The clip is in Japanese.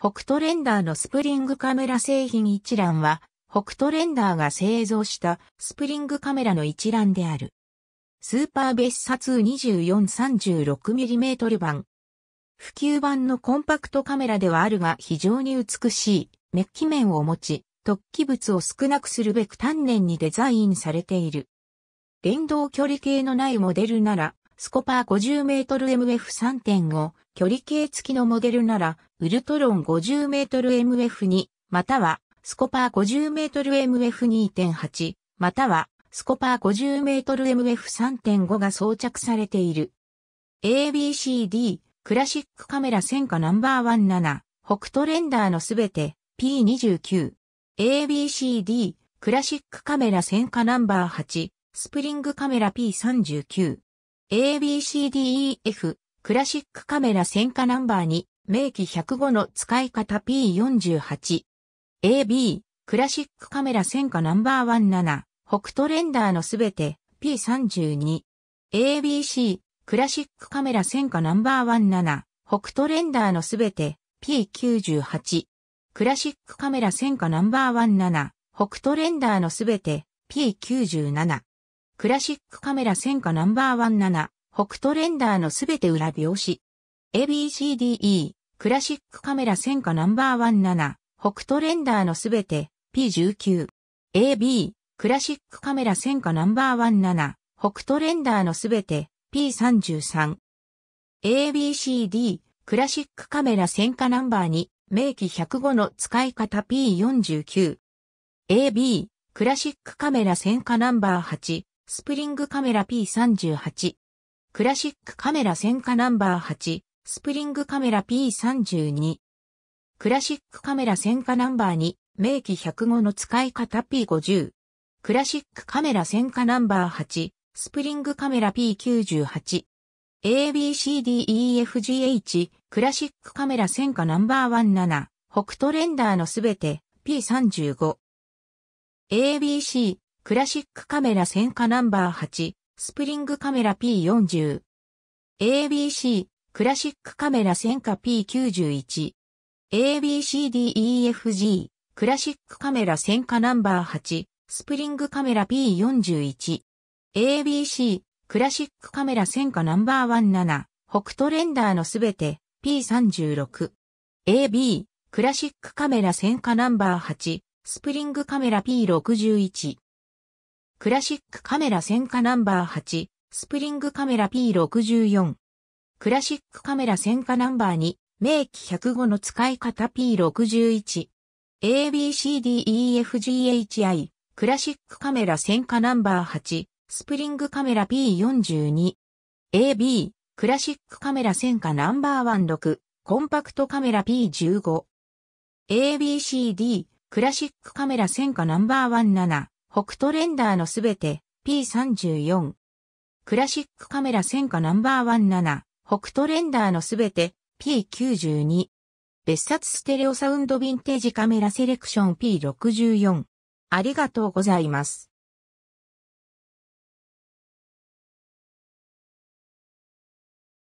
北斗レンダーのスプリングカメラ製品一覧は、北斗レンダーが製造したスプリングカメラの一覧である。スーパーベッ別冊 2436mm 版。普及版のコンパクトカメラではあるが非常に美しいメッキ面を持ち、突起物を少なくするべく丹念にデザインされている。連動距離計のないモデルならスコパー 50m MF3.5 距離計付きのモデルなら、ウルトロン 50m MF2、または、スコパー 50m MF2.8、または、スコパー 50m MF3.5 が装着されている。ABCD、クラシックカメラ戦火ナンバー17、北斗レンダーのすべて、P29。ABCD、クラシックカメラ戦火ナンバー8、スプリングカメラ P39。ABCDEF クラシックカメラ戦火ナンバー2明記105の使い方 P48。AB クラシックカメラ戦火ナンバー17北斗レンダーのすべて P32。ABC クラシックカメラ戦火ナンバー17北斗レンダーのすべて P98。クラシックカメラ戦火ナンバー17北斗レンダーのすべて P97。クラシックカメラ戦火ナンバーワン7、北斗レンダーのすべて裏表紙。ABCDE、クラシックカメラ戦火ナンバーワン7、北斗レンダーのすべて、P19。AB、クラシックカメラ戦火ナンバーワン7、北斗レンダーのすべて、P33。ABCD、クラシックカメラ戦火ナンバー2、明記105の使い方 P49。AB、クラシックカメラ戦火ナンバー8、スプリングカメラ P38。クラシックカメラ戦火ナンバー8、スプリングカメラ P32。クラシックカメラ戦火ナンバー2、明記105の使い方 P50。クラシックカメラ戦火ナンバー8、スプリングカメラ P98。ABCDEFGH、クラシックカメラ戦火ナンバー17、北斗レンダーのすべて P35。ABC、クラシックカメラ戦火ナンバー8、スプリングカメラ P40。ABC、クラシックカメラ戦火 P91。ABCDEFG、クラシックカメラ戦火ナンバー8、スプリングカメラ P41。ABC、クラシックカメラ戦火ナンバー17、北斗レンダーのすべて P36。AB、クラシックカメラ戦火ナンバー8、スプリングカメラ P61。クラシックカメラ戦火ナンバー8、スプリングカメラ P64。クラシックカメラ戦火ナンバー2、名機105の使い方 P61。ABCDEFGHI、クラシックカメラ戦火ナンバー8、スプリングカメラ P42。AB、クラシックカメラ戦火ナンバー16、コンパクトカメラ P15。ABCD、クラシックカメラ戦火ナンバー17。北斗レンダーのすべて P34。クラシックカメラ戦火ナンバー17、北斗レンダーのすべて P92。別冊ステレオサウンドヴィンテージカメラセレクション P64。ありがとうございます。